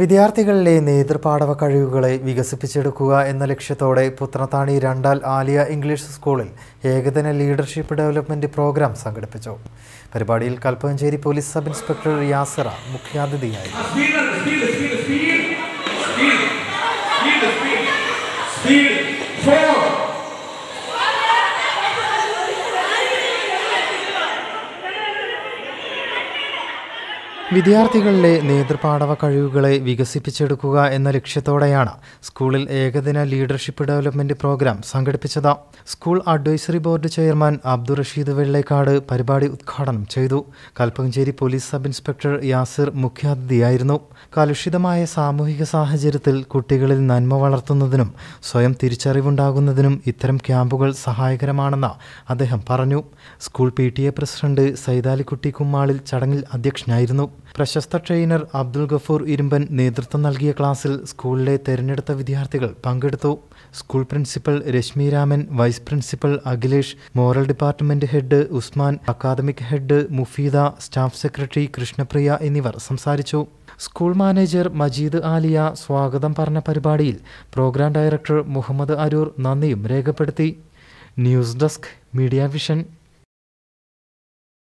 വിദ്യാർത്ഥികളിലെ നേതൃപാടവ കഴിവുകളെ വികസിപ്പിച്ചെടുക്കുക എന്ന ലക്ഷ്യത്തോടെ പുത്രത്താണി രണ്ടാൽ ആലിയ ഇംഗ്ലീഷ് സ്കൂളിൽ ഏകദിന ലീഡർഷിപ്പ് ഡെവലപ്മെന്റ് പ്രോഗ്രാം സംഘടിപ്പിച്ചു പരിപാടിയിൽ Kalpancheri police sub inspector Yasara മുഖ്യാതിഥിയായി വിദ്യാർത്ഥികളിലെ നേതൃപാടവ കഴിവുകളെ വികസിപ്പിച്ചെടുക്കുക എന്ന ലക്ഷ്യത്തോടെയാണ് സ്കൂളിൽ ഏകദിന ലീഡർഷിപ്പ് ഡെവലപ്മെന്റ് പ്രോഗ്രാം സംഘടിപ്പിച്ചത് school advisory board chairman Abdul Rasheed Vellekkad പരിപാടി ഉദ്ഘാടനം ചെയ്തു Kalpancheri police sub inspector Yasir മുഖ്യാതിഥിയായിരുന്നു കലുഷിതമായ സാമൂഹിക സാഹചര്യത്തിൽ കുട്ടികളിൽ നന്മ വളർത്തുന്നതിനും സ്വയം തിരിച്ചറിവുണ്ടാകുന്നതിനും ഇത്തരം ക്യാമ്പുകൾ സഹായകരമാണെന്ന് അദ്ദേഹം പറഞ്ഞു school P president Saithalikutty Kummalil ചടങ്ങിൽ അധ്യക്ഷനായിരുന്നു പ്രശസ്ത ട്രെയിനർ അബ്ദുൽ ഗഫൂർ ഇരുമ്പൻ നേതൃത്വം നൽകിയ ക്ലാസ്സിൽ സ്കൂളിലെ തെരഞ്ഞെടുത്ത വിദ്യാർത്ഥികൾ പങ്കെടുത്തു school principal Reshmi Raman vice principal Akhilesh moral department head Usman academic head Mufeeda staff secretary Krishnapriya എന്നിവർ സംസാരിച്ചു സ്കൂൾ മാനേജർ മജീദ് ആലിയ സ്വാഗതം പറഞ്ഞ പരിപാടിയിൽ പ്രോഗ്രാം ഡയറക്ടർ മുഹമ്മദ് അരൂർ നന്ദിയും രേഖപ്പെടുത്തി ന്യൂസ് ഡെസ്ക് മീഡിയ വിഷൻ